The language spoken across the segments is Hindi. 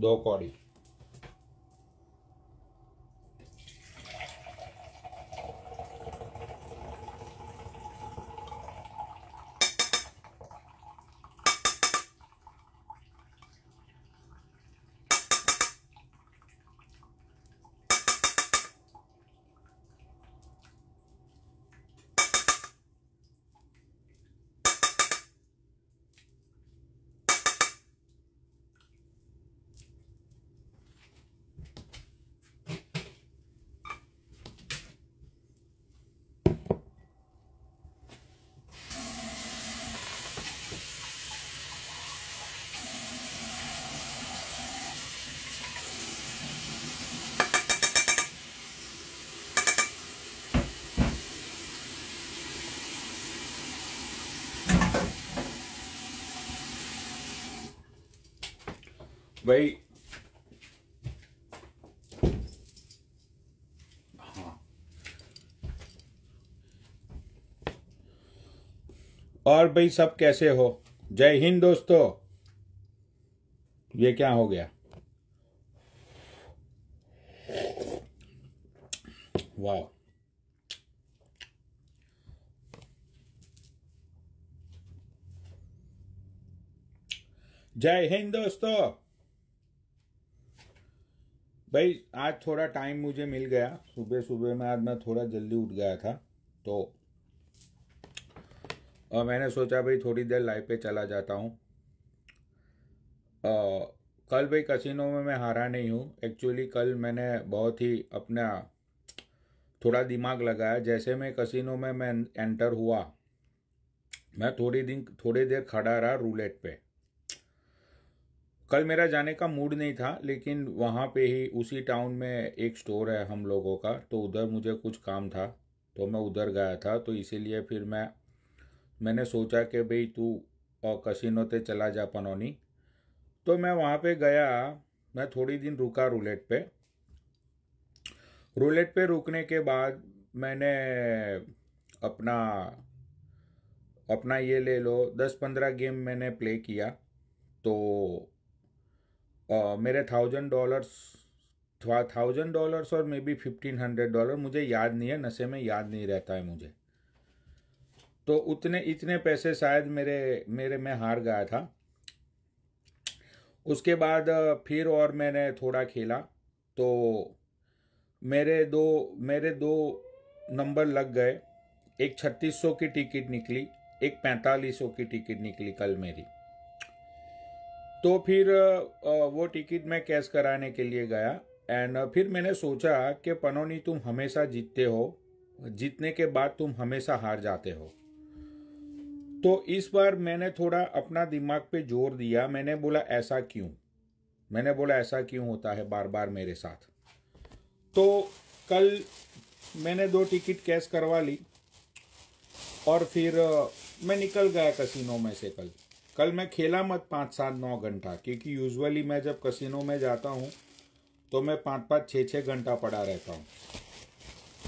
दो कौड़ी Wait. हाँ और भाई सब कैसे हो जय हिंद दोस्तों ये क्या हो गया वाह जय हिंद दोस्तों भाई आज थोड़ा टाइम मुझे मिल गया सुबह सुबह में आज मैं थोड़ा जल्दी उठ गया था तो और मैंने सोचा भाई थोड़ी देर लाइव पे चला जाता हूँ कल भाई कसिनो में मैं हारा नहीं हूँ एक्चुअली कल मैंने बहुत ही अपना थोड़ा दिमाग लगाया जैसे मैं कसिनो में मैं एंटर हुआ मैं थोड़ी दिन थोड़ी देर खड़ा रहा रूलेट पे कल मेरा जाने का मूड नहीं था लेकिन वहाँ पे ही उसी टाउन में एक स्टोर है हम लोगों का तो उधर मुझे कुछ काम था तो मैं उधर गया था तो इसीलिए फिर मैं मैंने सोचा कि भाई तू और कसिनो ते चला जा पनौनी तो मैं वहाँ पे गया मैं थोड़ी दिन रुका रूलेट पे रूलेट पे रुकने के बाद मैंने अपना अपना ये ले लो दस पंद्रह गेम मैंने प्ले किया तो मेरे थाउजेंड डॉलर्स थाउजेंड डॉलर्स और may be fifteen hundred dollar मुझे याद नहीं है नशे में याद नहीं रहता है मुझे तो उतने इतने पैसे शायद मेरे मेरे मैं हार गया था उसके बाद फिर और मैंने थोड़ा खेला तो मेरे दो मेरे दो नंबर लग गए एक छत्तीस सौ की टिकट निकली एक पैंतालीस सौ की टिकट निकली कल मेरी तो फिर वो टिकट मैं कैश कराने के लिए गया एंड फिर मैंने सोचा कि पनोनी तुम हमेशा जीतते हो जीतने के बाद तुम हमेशा हार जाते हो तो इस बार मैंने थोड़ा अपना दिमाग पे जोर दिया मैंने बोला ऐसा क्यों मैंने बोला ऐसा क्यों होता है बार बार मेरे साथ तो कल मैंने दो टिकट कैश करवा ली और फिर मैं निकल गया कसिनो में से कल कल मैं खेला मत पाँच सात नौ घंटा क्योंकि यूजुअली मैं जब कसिनो में जाता हूँ तो मैं पाँच पाँच छः छः घंटा पड़ा रहता हूँ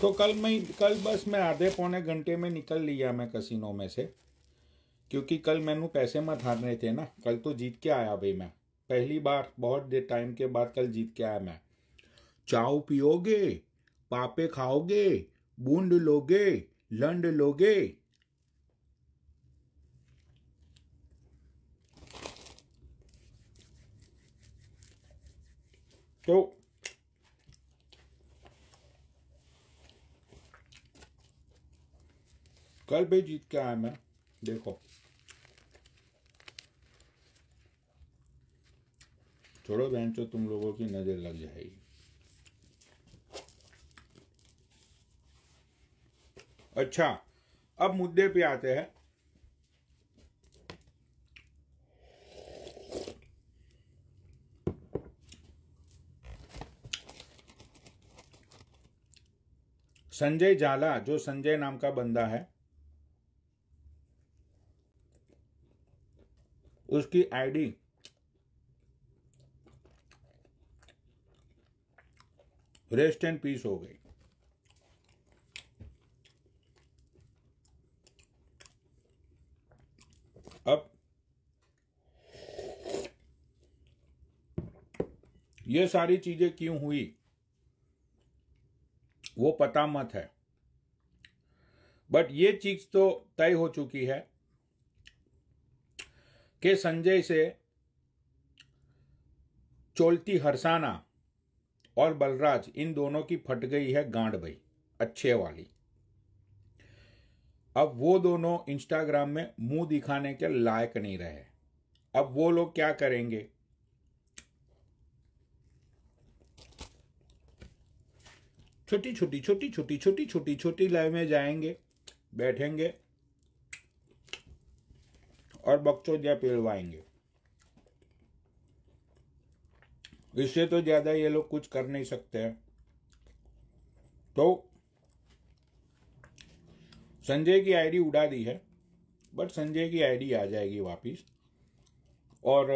तो कल मैं कल बस मैं आधे पौने घंटे में निकल लिया मैं कसिनो में से क्योंकि कल मैंने पैसे मत हारने थे ना कल तो जीत के आया भाई मैं पहली बार बहुत देर टाइम के बाद कल जीत के आया मैं चाव पियोगे पापे खाओगे बूंद लोगे लंड लोगे So, कल भी जीत के आया मैं देखो छोड़ो बहन चो तुम लोगों की नज़र लग जाएगी अच्छा अब मुद्दे पे आते हैं संजय जाला जो संजय नाम का बंदा है उसकी आईडी रेस्ट एंड पीस हो गई अब ये सारी चीजें क्यों हुई वो पता मत है बट ये चीज तो तय हो चुकी है कि संजय से चोलती हरसाना और बलराज इन दोनों की फट गई है गांड भाई अच्छे वाली अब वो दोनों इंस्टाग्राम में मुंह दिखाने के लायक नहीं रहे अब वो लोग क्या करेंगे छोटी छोटी छोटी छोटी छोटी छोटी छोटी लय में जाएंगे बैठेंगे और बक्चोदिया पिलवाएंगे इससे तो ज्यादा ये लोग कुछ कर नहीं सकते हैं तो संजय की आईडी उड़ा दी है बट संजय की आईडी आ जाएगी वापिस और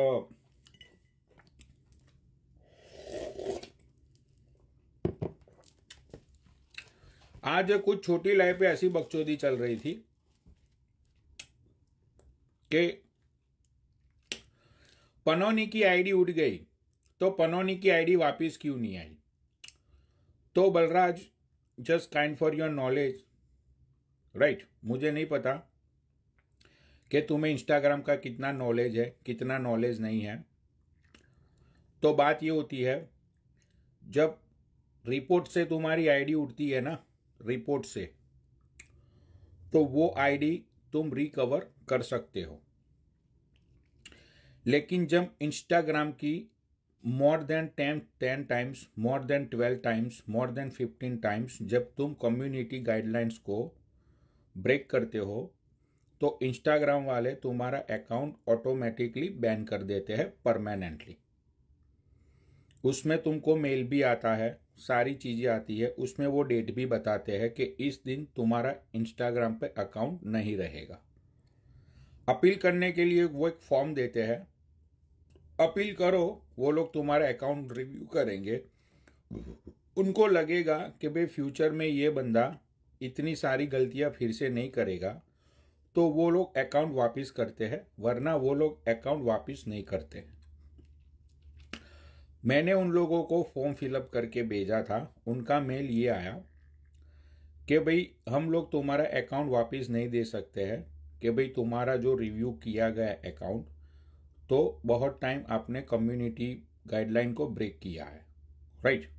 आज कुछ छोटी लाइफ पे ऐसी बकचोदी चल रही थी कि पनोनी की आईडी उठ गई तो पनोनी की आईडी वापस क्यों नहीं आई तो Balraj just kind for your knowledge right मुझे नहीं पता कि तुम्हें इंस्टाग्राम का कितना नॉलेज है कितना नॉलेज नहीं है तो बात ये होती है जब रिपोर्ट से तुम्हारी आईडी उठती है ना रिपोर्ट से तो वो आईडी तुम रिकवर कर सकते हो लेकिन जब इंस्टाग्राम की more than ten ten times more than twelve times more than fifteen times जब तुम कम्युनिटी गाइडलाइंस को ब्रेक करते हो तो इंस्टाग्राम वाले तुम्हारा अकाउंट ऑटोमेटिकली बैन कर देते हैं परमानेंटली उसमें तुमको मेल भी आता है सारी चीज़ें आती है उसमें वो डेट भी बताते हैं कि इस दिन तुम्हारा इंस्टाग्राम पे अकाउंट नहीं रहेगा अपील करने के लिए वो एक फॉर्म देते हैं अपील करो वो लोग तुम्हारा अकाउंट रिव्यू करेंगे उनको लगेगा कि भाई फ्यूचर में ये बंदा इतनी सारी गलतियां फिर से नहीं करेगा तो वो लोग अकाउंट वापस करते हैं वरना वो लोग अकाउंट वापस नहीं करते हैं मैंने उन लोगों को फॉर्म फिलअप करके भेजा था उनका मेल ये आया कि भाई हम लोग तुम्हारा अकाउंट वापस नहीं दे सकते हैं कि भाई तुम्हारा जो रिव्यू किया गया अकाउंट तो बहुत टाइम आपने कम्युनिटी गाइडलाइन को ब्रेक किया है राइट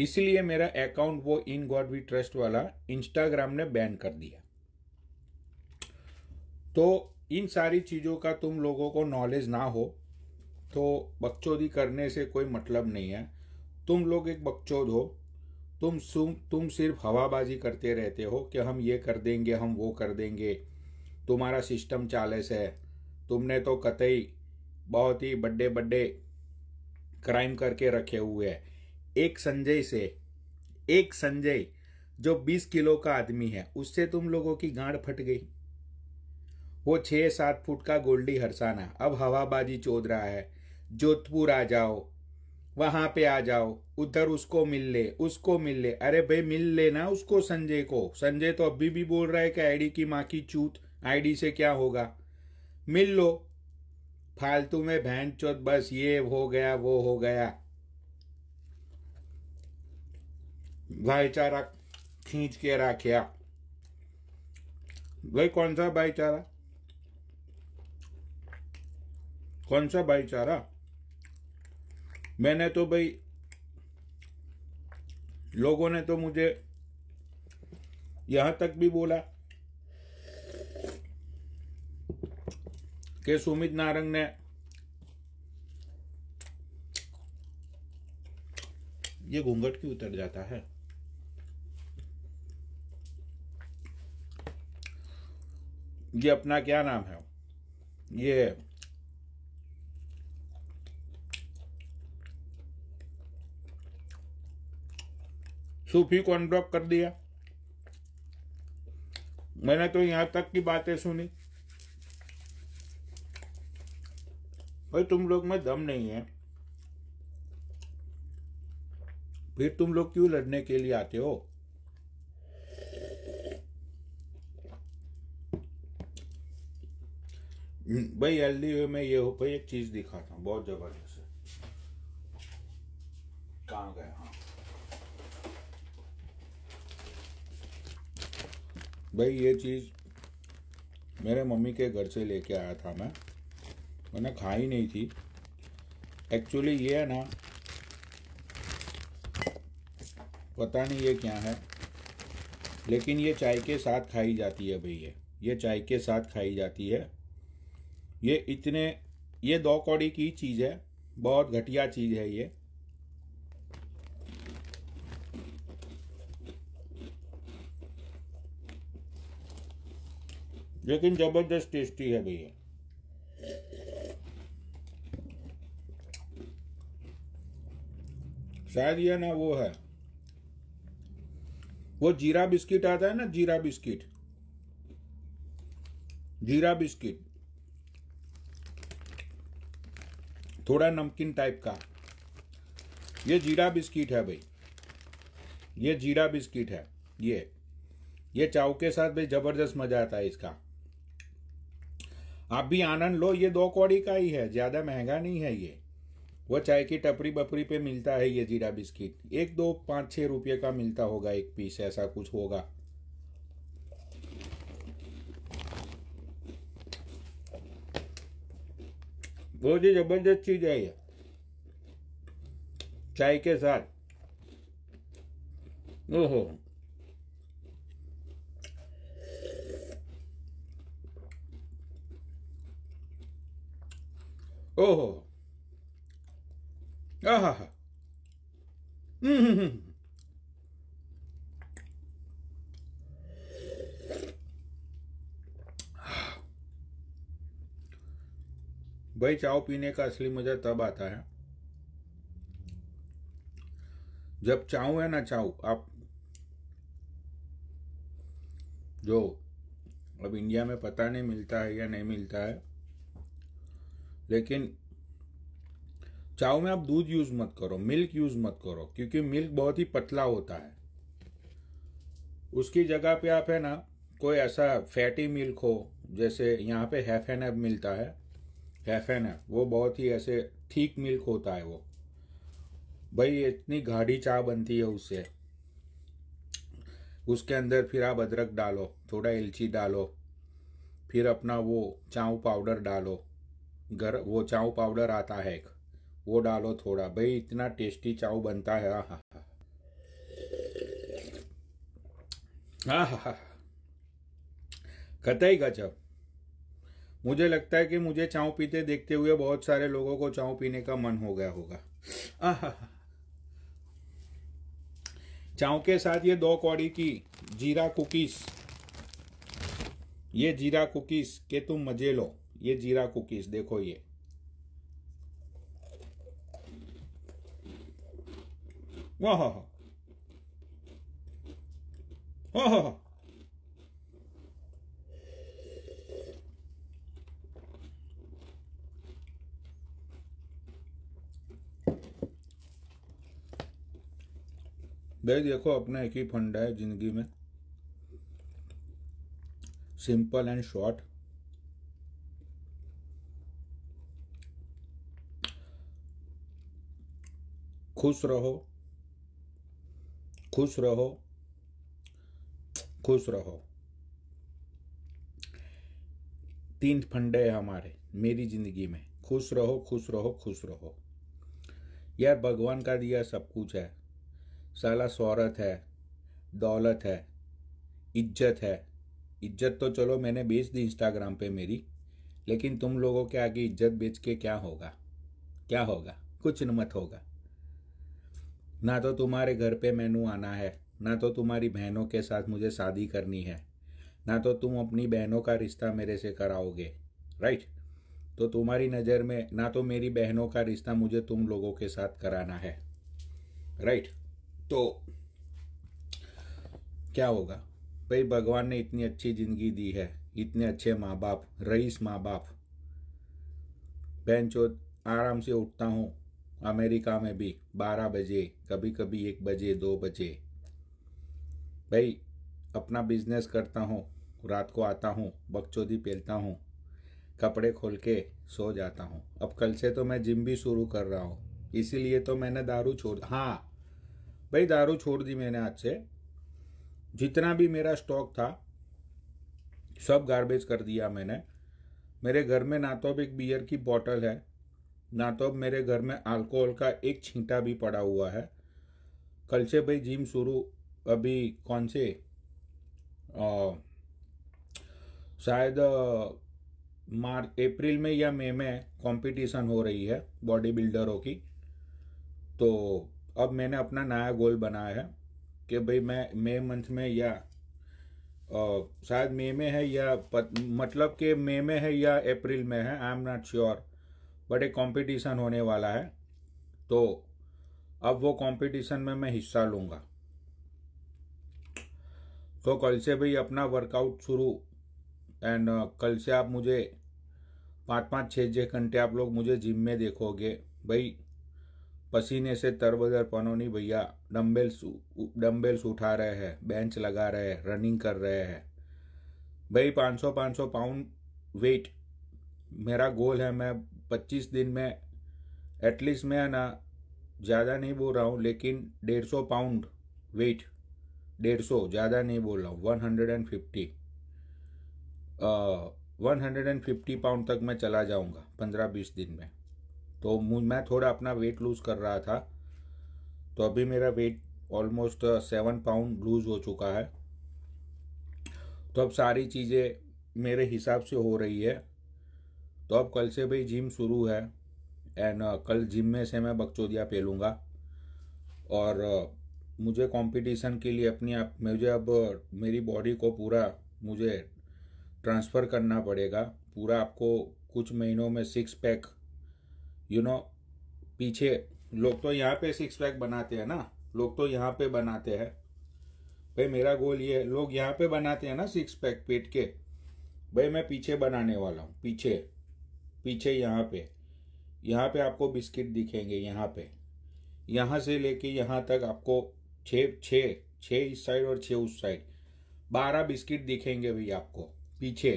इसलिए मेरा अकाउंट वो इन गॉड वी ट्रस्ट वाला इंस्टाग्राम ने बैन कर दिया तो इन सारी चीज़ों का तुम लोगों को नॉलेज ना हो तो बकचोदी करने से कोई मतलब नहीं है तुम लोग एक बकचोद हो तुम सुम तुम सिर्फ हवाबाजी करते रहते हो कि हम ये कर देंगे हम वो कर देंगे तुम्हारा सिस्टम चालीस है तुमने तो कतई बहुत ही बड्डे बड्डे क्राइम करके रखे हुए है एक संजय से एक संजय जो 20 किलो का आदमी है उससे तुम लोगों की गांड फट गई वो छः सात फुट का गोल्डी हरसाना अब हवाबाजी चोद रहा है जोधपुर आ जाओ वहां पे आ जाओ उधर उसको मिल ले उसको मिल ले अरे भाई मिल लेना उसको संजय को संजय तो अभी भी बोल रहा है कि आईडी की माँ की चूत आईडी से क्या होगा मिल लो फालतू में बहन चौथ बस ये हो गया वो हो गया भाईचारा खींच के रखिया भाई कौन सा भाईचारा कौन सा भाईचारा मैंने तो भाई लोगों ने तो मुझे यहां तक भी बोला कि सुमित नारंग ने ये घूंघट क्यों उतर जाता है ये अपना क्या नाम है ये सूफी को अनब्लॉक कर दिया मैंने तो यहां तक की बातें सुनी भाई तुम लोग में दम नहीं है फिर तुम लोग क्यों लड़ने के लिए आते हो हम्म, भाई एल वे में ये हो भाई एक चीज दिखाता हूँ बहुत जबरदस्त है कहाँ गया हाँ भाई ये चीज़ मेरे मम्मी के घर से लेके आया था मैं मैंने खाई नहीं थी एक्चुअली ये है ना पता नहीं ये क्या है लेकिन ये चाय के साथ खाई जाती है भैया ये चाय के साथ खाई जाती है ये इतने ये दो कौड़ी की चीज़ है बहुत घटिया चीज़ है ये लेकिन ज़बरदस्त टेस्टी है भैया शायद यह ना वो है वो जीरा बिस्किट आता है ना जीरा बिस्किट जीरा बिस्किट थोड़ा नमकीन टाइप का ये जीरा बिस्किट है भाई ये जीरा बिस्किट है ये ये चाव के साथ भाई ज़बरदस्त मज़ा आता है इसका आप भी आनंद लो ये दो कौड़ी का ही है ज़्यादा महंगा नहीं है ये वो चाय की टपरी बपरी पे मिलता है ये जीरा बिस्किट एक दो पांच छह रुपये का मिलता होगा एक पीस ऐसा कुछ होगा बहुत ही जबरदस्त चीज है ये चाय के साथ ओहो ओहो आहा हम्म, हम्म, हम्म, हम्म भाई चाव पीने का असली मजा तब आता है जब चाहूँ या ना चाहूँ आप जो अब इंडिया में पता नहीं मिलता है या नहीं मिलता है लेकिन चाव में आप दूध यूज मत करो मिल्क यूज मत करो क्योंकि मिल्क बहुत ही पतला होता है उसकी जगह पे आप है ना कोई ऐसा फैटी मिल्क हो जैसे यहाँ पे हैफ एन एफ मिलता है हैफ एन एफ वो बहुत ही ऐसे ठीक मिल्क होता है वो भाई इतनी गाढ़ी चाय बनती है उससे उसके अंदर फिर आप अदरक डालो थोड़ा इलची डालो फिर अपना वो चाव पाउडर डालो गर वो चाव पाउडर आता है वो डालो थोड़ा भाई इतना टेस्टी चाव बनता है हाँ हाँ हाँ हाँ कतई गजब मुझे लगता है कि मुझे चाव पीते देखते हुए बहुत सारे लोगों को चाव पीने का मन हो गया होगा चाव के साथ ये दो कौड़ी की जीरा कुकीज़ ये जीरा कुकीज़ के तुम मजे लो ये जीरा कुकीज देखो ये वाह हा हा भाई देखो अपना एक ही फंडा है जिंदगी में सिंपल एंड शॉर्ट खुश रहो खुश रहो खुश रहो तीन फंडे हैं हमारे मेरी जिंदगी में खुश रहो खुश रहो खुश रहो यार भगवान का दिया सब कुछ है साला शहरत है दौलत है इज्जत है इज्जत तो चलो मैंने बेच दी इंस्टाग्राम पे मेरी लेकिन तुम लोगों के आगे इज्जत बेच के क्या होगा क्या होगा कुछ न मत होगा ना तो तुम्हारे घर पे मैनू आना है ना तो तुम्हारी बहनों के साथ मुझे शादी करनी है ना तो तुम अपनी बहनों का रिश्ता मेरे से कराओगे राइट तो तुम्हारी नज़र में ना तो मेरी बहनों का रिश्ता मुझे तुम लोगों के साथ कराना है राइट तो क्या होगा भाई भगवान ने इतनी अच्छी ज़िंदगी दी है इतने अच्छे माँ बाप रईस माँ बाप बहन चो आराम से उठता हूँ अमेरिका में भी बारह बजे कभी कभी एक बजे दो बजे भाई अपना बिजनेस करता हूँ रात को आता हूँ बकचोदी पेलता हूँ कपड़े खोल के सो जाता हूँ अब कल से तो मैं जिम भी शुरू कर रहा हूँ इसीलिए तो मैंने दारू छोड़ हाँ भाई दारू छोड़ दी मैंने आज से जितना भी मेरा स्टॉक था सब गार्बेज कर दिया मैंने मेरे घर में ना तो अब एक बियर की बॉटल है ना तो अब मेरे घर में अल्कोहल का एक छींटा भी पड़ा हुआ है कल से भाई जिम शुरू अभी कौन से आ, शायद मार्च अप्रैल में या मई में कंपटीशन हो रही है बॉडी बिल्डरों की तो अब मैंने अपना नया गोल बनाया है कि भाई मैं मई मंथ में या शायद मई में है या मतलब कि मई में है या अप्रैल में है I am not sure but एक कंपटीशन होने वाला है तो अब वो कंपटीशन में मैं हिस्सा लूँगा तो कल से भाई अपना वर्कआउट शुरू एंड uh, कल से आप मुझे पाँच पाँच छः छः घंटे आप लोग मुझे जिम में देखोगे भाई पसीने से तरबदर पनोनी भैया डम्बेल्स डम्बेल्स उठा रहे हैं बेंच लगा रहे हैं रनिंग कर रहे हैं भाई 500 500 पाउंड वेट मेरा गोल है मैं पच्चीस दिन में एटलीस्ट मैं ना ज़्यादा नहीं बोल रहा हूँ लेकिन डेढ़ सौ पाउंड वेट डेढ़ सौ ज़्यादा नहीं बोल रहा हूँ one hundred and fifty one hundred and fifty pound तक मैं चला जाऊँगा पंद्रह बीस दिन में तो मैं थोड़ा अपना वेट लूज़ कर रहा था तो अभी मेरा weight almost seven pound lose हो चुका है तो अब सारी चीज़ें मेरे हिसाब से हो रही है तो अब कल से भाई जिम शुरू है एंड uh, कल जिम में से मैं बकचोदिया पे और uh, मुझे कंपटीशन के लिए अपनी आप मुझे अब uh, मेरी बॉडी को पूरा मुझे ट्रांसफ़र करना पड़ेगा पूरा आपको कुछ महीनों में सिक्स पैक यू नो पीछे लोग तो यहाँ पे सिक्स पैक बनाते हैं ना लोग तो यहाँ पे बनाते हैं भाई मेरा गोल ये है लोग यहाँ पे बनाते हैं ना सिक्स पैक पेट के भाई मैं पीछे बनाने वाला हूँ पीछे पीछे यहाँ पे यहाँ पे आपको बिस्किट दिखेंगे यहाँ पे यहाँ से लेके यहाँ तक आपको छः छः छः इस साइड और छः उस साइड बारह बिस्किट दिखेंगे भाई आपको पीछे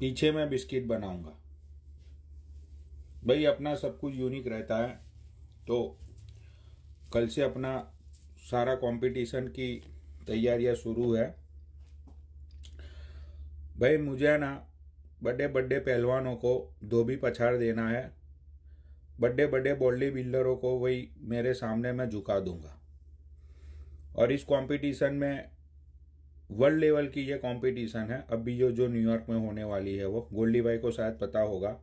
पीछे मैं बिस्किट बनाऊंगा भाई अपना सब कुछ यूनिक रहता है तो कल से अपना सारा कंपटीशन की तैयारियां शुरू है भाई मुझे ना बड़े बड़े पहलवानों को धोबी पछाड़ देना है बड़े बड़े बॉडी बिल्डरों को वही मेरे सामने मैं झुका दूंगा और इस कंपटीशन में वर्ल्ड लेवल की ये कंपटीशन है अभी जो जो न्यूयॉर्क में होने वाली है वो गोल्डी भाई को शायद पता होगा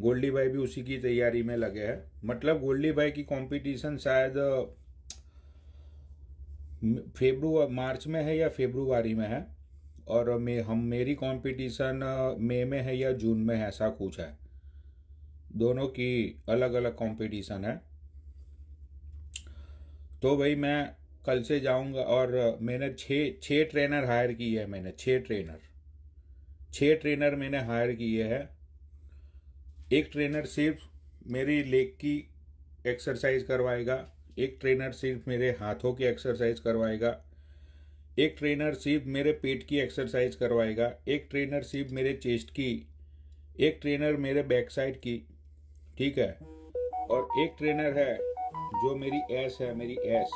गोल्डी भाई भी उसी की तैयारी में लगे हैं मतलब गोल्डी भाई की कंपटीशन शायद फेब्रुआ मार्च में है या फेब्रुवरी में है और मे हम मेरी कंपटीशन मई में है या जून में है ऐसा कुछ है दोनों की अलग अलग कंपटीशन है तो भाई मैं कल से जाऊंगा और मैंने छः छः ट्रेनर हायर किए हैं मैंने छः ट्रेनर छः ट्रेनर मैंने हायर किए हैं एक ट्रेनर सिर्फ मेरी लेग की एक्सरसाइज करवाएगा एक ट्रेनर सिर्फ मेरे हाथों की एक्सरसाइज करवाएगा एक ट्रेनर सिर्फ मेरे पेट की एक्सरसाइज करवाएगा एक ट्रेनर सिर्फ मेरे चेस्ट की एक ट्रेनर मेरे बैक साइड की ठीक है और एक ट्रेनर है जो मेरी एस है मेरी एस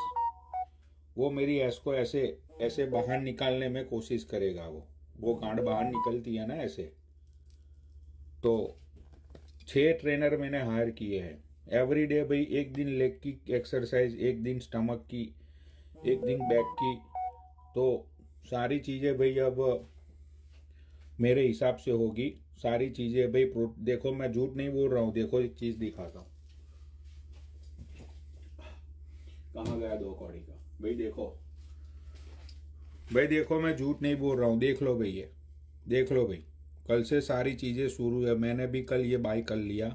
वो मेरी एस को ऐसे ऐसे बाहर निकालने में कोशिश करेगा वो वो गांड बाहर निकलती है ना ऐसे तो छह ट्रेनर मैंने हायर किए हैं एवरी डे भाई एक दिन लेग की एक्सरसाइज एक दिन स्टमक की एक दिन बैक की तो सारी चीज़ें भाई अब मेरे हिसाब से होगी सारी चीज़ें भाई देखो मैं झूठ नहीं बोल रहा हूँ देखो एक चीज़ दिखाता हूँ कहाँ गया दो कौड़ी का भाई देखो भाई देखो मैं झूठ नहीं बोल रहा हूँ देख लो भाई ये देख लो भाई कल से सारी चीज़ें शुरू है मैंने भी कल ये बाई कर लिया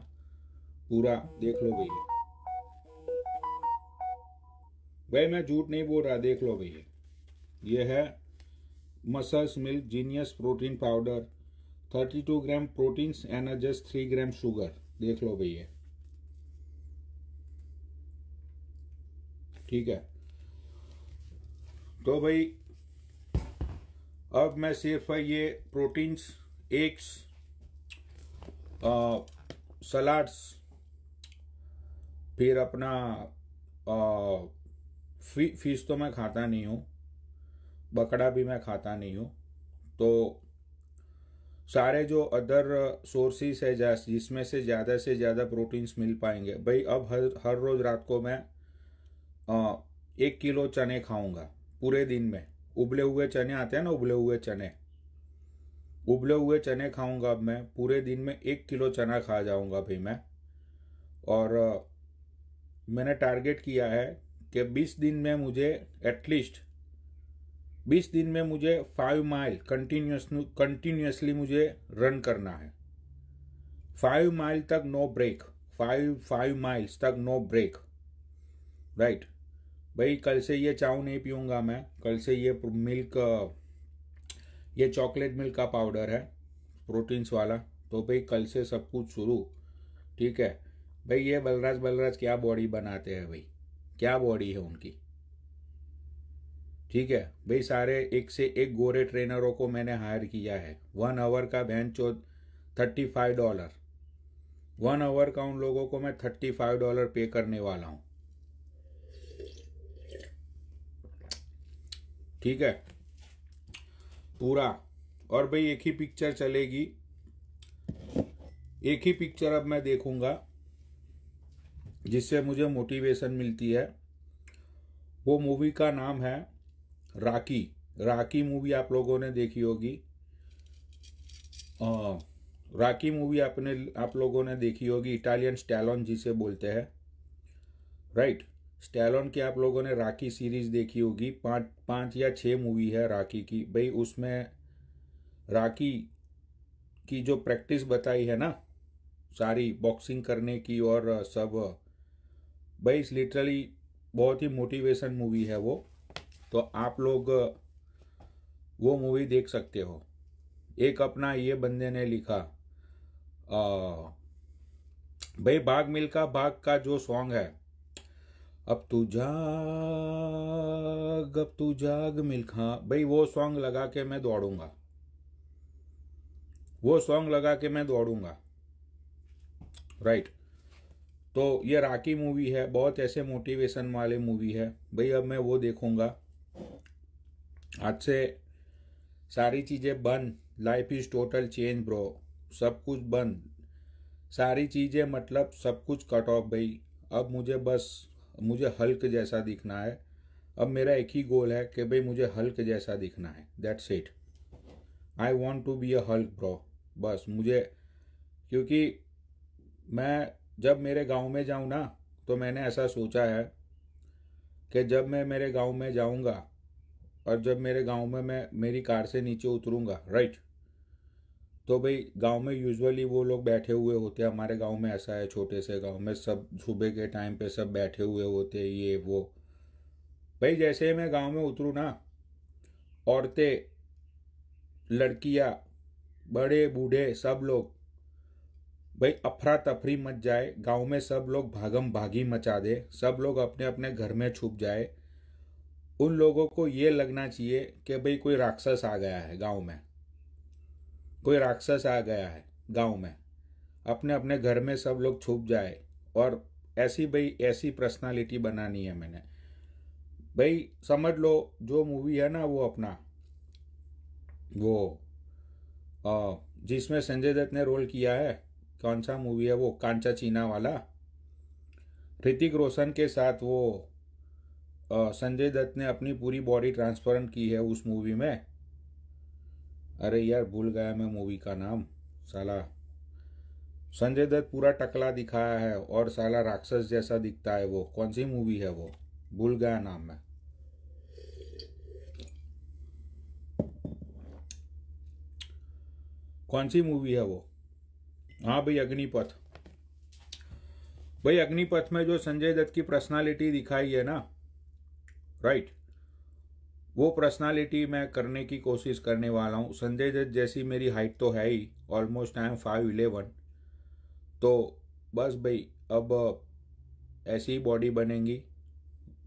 पूरा देख लो भाई भाई मैं झूठ नहीं बोल रहा देख लो भाई ये है muscles milk genius protein powder 32 gram proteins and just 3 gram sugar देख लो भैया ठीक है तो भाई अब मैं सिर्फ ये प्रोटीन्स एग्स सलाड्स फिर अपना आ, फी, फीस तो मैं खाता नहीं हूँ बकड़ा भी मैं खाता नहीं हूँ तो सारे जो अदर सोर्सेस है जिसमें से ज़्यादा से ज़्यादा प्रोटीन्स मिल पाएंगे भाई अब हर हर रोज़ रात को मैं आ, एक किलो चने खाऊंगा पूरे दिन में उबले हुए चने आते हैं ना उबले हुए चने उबले हुए चने खाऊंगा अब मैं पूरे दिन में एक किलो चना खा जाऊंगा भाई मैं और मैंने टारगेट किया है कि 20 दिन में मुझे एटलीस्ट बीस दिन में मुझे फाइव माइल कंटिन्यूस कंटिन्यूसली मुझे रन करना है फाइव माइल तक no break five five miles तक नो ब्रेक राइट भाई कल से ये चाव नहीं पीऊँगा मैं कल से ये मिल्क ये चॉकलेट मिल्क का पाउडर है प्रोटीन्स वाला तो भाई कल से सब कुछ शुरू ठीक है भाई ये बलराज बलराज क्या बॉडी बनाते हैं भाई क्या बॉडी है उनकी ठीक है भाई सारे एक से एक गोरे ट्रेनरों को मैंने हायर किया है वन आवर का बहन चौथ thirty five dollar one hour का उन लोगों को मैं थर्टी फाइव डॉलर पे करने वाला हूँ ठीक है पूरा और भाई एक ही पिक्चर चलेगी एक ही पिक्चर अब मैं देखूंगा जिससे मुझे मोटिवेशन मिलती है वो मूवी का नाम है राकी राकी मूवी आप लोगों ने देखी होगी राखी राकी मूवी आपने आप लोगों ने देखी होगी इटालियन स्टैलोन जिसे बोलते हैं राइट स्टैलोन की आप लोगों ने राखी सीरीज देखी होगी पाँच पाँच या छः मूवी है राखी की भाई उसमें राखी की जो प्रैक्टिस बताई है ना सारी बॉक्सिंग करने की और सब भाई लिटरली बहुत ही मोटिवेशन मूवी है वो तो आप लोग वो मूवी देख सकते हो एक अपना ये बंदे ने लिखा आ, भाई भाग मिलका भाग का जो सॉन्ग है अब तू जाग अब तू जाग मिल्खा भाई वो सॉन्ग लगा के मैं दौड़ूंगा वो सॉन्ग लगा के मैं दौड़ूंगा राइट तो ये राकी मूवी है बहुत ऐसे मोटिवेशन वाले मूवी है भाई अब मैं वो देखूंगा आज से सारी चीज़ें बंद life is total change bro सब कुछ बंद सारी चीज़ें मतलब सब कुछ कट ऑफ भाई अब मुझे बस मुझे हल्क जैसा दिखना है अब मेरा एक ही गोल है कि भाई मुझे हल्क जैसा दिखना है that's it I want to be a Hulk bro बस मुझे क्योंकि मैं जब मेरे गांव में जाऊँ ना तो मैंने ऐसा सोचा है कि जब मैं मेरे गांव में जाऊंगा और जब मेरे गांव में मैं मेरी कार से नीचे उतरूंगा राइट तो भाई गांव में यूजुअली वो लोग बैठे हुए होते हैं हमारे गांव में ऐसा है छोटे से गांव में सब सुबह के टाइम पे सब बैठे हुए होते हैं ये वो भाई जैसे ही मैं गांव में उतरूँ ना औरतें लड़कियाँ बड़े बूढ़े सब लोग भाई अफरा तफरी मच जाए गांव में सब लोग भागम भागी मचा दे सब लोग अपने अपने घर में छुप जाए उन लोगों को ये लगना चाहिए कि भाई कोई राक्षस आ गया है गांव में कोई राक्षस आ गया है गांव में अपने अपने घर में सब लोग छुप जाए और ऐसी भाई ऐसी पर्सनालिटी बनानी है मैंने भाई समझ लो जो मूवी है ना वो अपना वो जिसमें संजय दत्त ने रोल किया है कौन सा मूवी है वो कांचा चीना वाला ऋतिक रोशन के साथ वो संजय दत्त ने अपनी पूरी बॉडी ट्रांसफरेंट की है उस मूवी में अरे यार भूल गया मैं मूवी का नाम साला संजय दत्त पूरा टकला दिखाया है और साला राक्षस जैसा दिखता है वो कौन सी मूवी है वो भूल गया नाम मैं कौन सी मूवी है वो हाँ भाई अग्निपथ भाई अग्निपथ में जो संजय दत्त की पर्सनालिटी दिखाई है ना राइट वो पर्सनालिटी मैं करने की कोशिश करने वाला हूँ संजय दत्त जैसी मेरी हाइट तो है ही almost I am five eleven तो बस भाई अब ऐसी बॉडी बनेंगी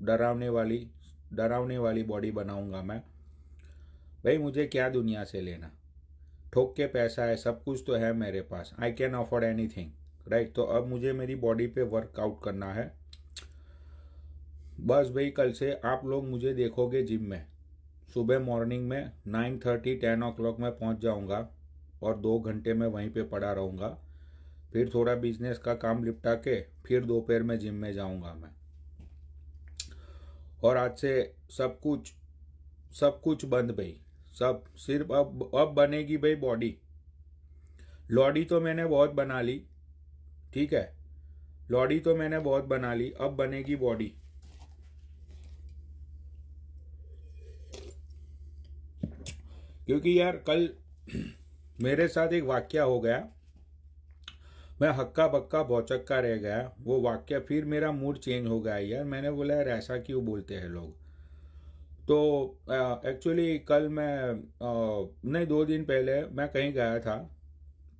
डरावने वाली डरावने वाली बॉडी बनाऊंगा मैं भाई मुझे क्या दुनिया से लेना ठोक के पैसा है सब कुछ तो है मेरे पास I can afford anything right तो अब मुझे मेरी बॉडी पे वर्कआउट करना है बस भाई कल से आप लोग मुझे देखोगे जिम में सुबह मॉर्निंग में nine thirty ten o'clock में पहुँच जाऊँगा और दो घंटे में वहीं पे पड़ा रहूँगा फिर थोड़ा बिजनेस का काम निपटा के फिर दोपहर में जिम में जाऊँगा मैं और आज से सब कुछ सब कुछ बंद भाई सब सिर्फ अब अब बनेगी भाई बॉडी लॉडी तो मैंने बहुत बना ली ठीक है लॉडी तो मैंने बहुत बना ली अब बनेगी बॉडी क्योंकि यार कल मेरे साथ एक वाक्य हो गया मैं हक्का बक्का बौचक्का रह गया वो वाक्य फिर मेरा मूड चेंज हो गया यार मैंने बोला यार ऐसा क्यों बोलते हैं लोग तो एक्चुअली कल मैं आ, नहीं दो दिन पहले मैं कहीं गया था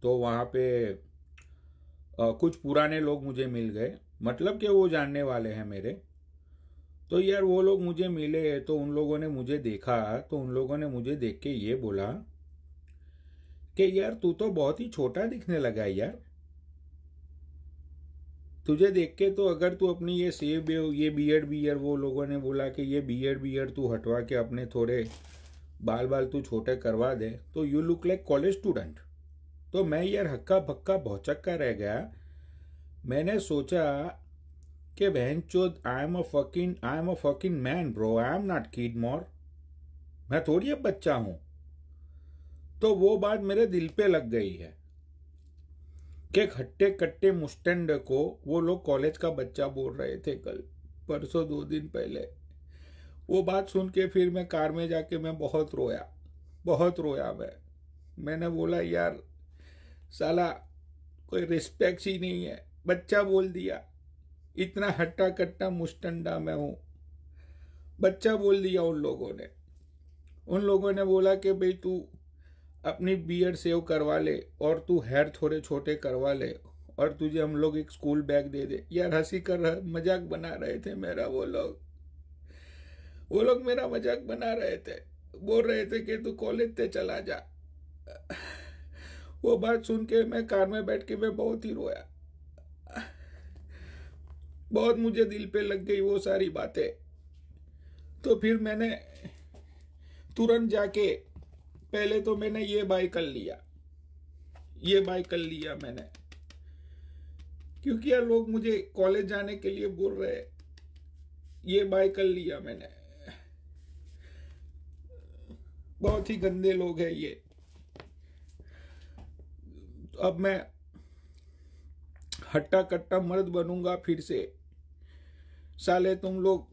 तो वहाँ पे आ, कुछ पुराने लोग मुझे मिल गए मतलब कि वो जानने वाले हैं मेरे तो यार वो लोग मुझे मिले तो उन लोगों ने मुझे देखा तो उन लोगों ने मुझे देख के ये बोला कि यार तू तो बहुत ही छोटा दिखने लगा यार तुझे देख के तो अगर तू अपनी ये सेब ये बियर्ड बियर वो लोगों ने बोला कि ये बियर्ड बियर तू हटवा के अपने थोड़े बाल बाल तू छोटे करवा दे तो you look like college student तो मैं यार हक्का भक्का भौचक्का रह गया मैंने सोचा कि बहन चोद I am a fucking I am a fucking man bro I am not kid more मैं थोड़ी अब बच्चा हूँ तो वो बात मेरे दिल पे लग गई है के खट्टे कट्टे मुस्टेंड को वो लोग कॉलेज का बच्चा बोल रहे थे कल परसों दो दिन पहले वो बात सुन के फिर मैं कार में जाके मैं बहुत रोया बहुत रोया मैं मैंने बोला यार साला कोई रिस्पेक्ट ही नहीं है बच्चा बोल दिया इतना हट्टा कट्टा मुस्टंडा मैं हूँ बच्चा बोल दिया उन लोगों ने उन लोगों ने बोला कि भाई तू अपनी बियड सेव करवा ले और तू हेयर थोड़े छोटे करवा ले और तुझे हम लोग एक स्कूल बैग दे दे यार हंसी कर रहा मजाक बना रहे थे मेरा वो लोग वो लोग मेरा मजाक बना रहे थे बोल रहे थे कि तू कॉलेज से चला जा वो बात सुन के मैं कार में बैठ के मैं बहुत ही रोया बहुत मुझे दिल पे लग गई वो सारी बातें तो फिर मैंने तुरंत जाके पहले तो मैंने ये बाय कर लिया ये बाय कर लिया मैंने क्योंकि यार लोग मुझे कॉलेज जाने के लिए बोल रहे ये बाय कर लिया मैंने बहुत ही गंदे लोग हैं ये अब मैं हट्टा कट्टा मर्द बनूंगा फिर से साले तुम लोग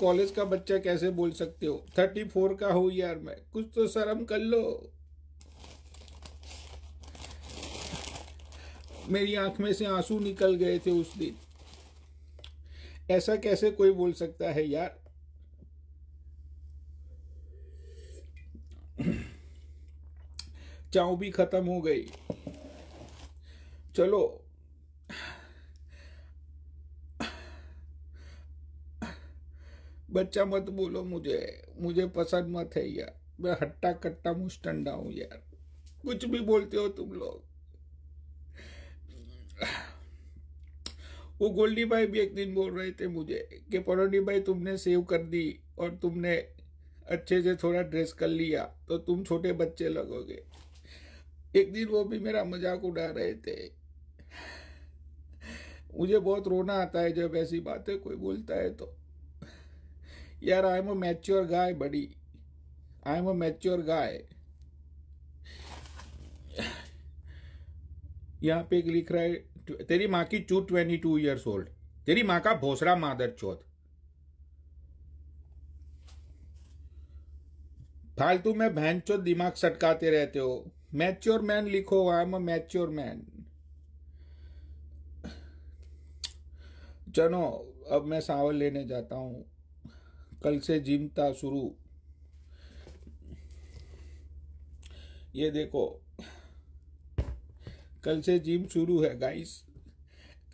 कॉलेज का बच्चा कैसे बोल सकते हो थर्टी फोर का हो यार मैं कुछ तो शर्म कर लो मेरी आंख में से आंसू निकल गए थे उस दिन ऐसा कैसे कोई बोल सकता है यार चाव भी खत्म हो गई चलो बच्चा मत बोलो मुझे मुझे पसंद मत है यार मैं हट्टा कट्टा मुस्टंडा हूं यार कुछ भी बोलते हो तुम लोग वो गोल्डी भाई भी एक दिन बोल रहे थे मुझे कि परोनी भाई तुमने सेव कर दी और तुमने अच्छे से थोड़ा ड्रेस कर लिया तो तुम छोटे बच्चे लगोगे एक दिन वो भी मेरा मजाक उड़ा रहे थे मुझे बहुत रोना आता है जब ऐसी बातें कोई बोलता है तो यार I am a mature guy buddy I am a mature guy यहाँ पे एक लिख रहा है तेरी माँ की चू ट्वेंटी टू ईयर्स ओल्ड तेरी माँ का भोसरा मादर चौथ फालतू में बहन चो दिमाग सटकाते रहते हो मैच्योर मैन लिखो I am a mature man चलो अब मैं सावर लेने जाता हूं कल से जिमता शुरू ये देखो कल से जिम शुरू है गाइस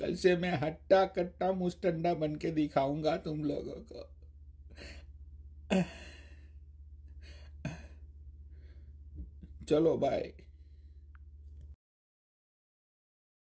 कल से मैं हट्टा कट्टा मुस्टंडा बन के दिखाऊंगा तुम लोगों को चलो बाय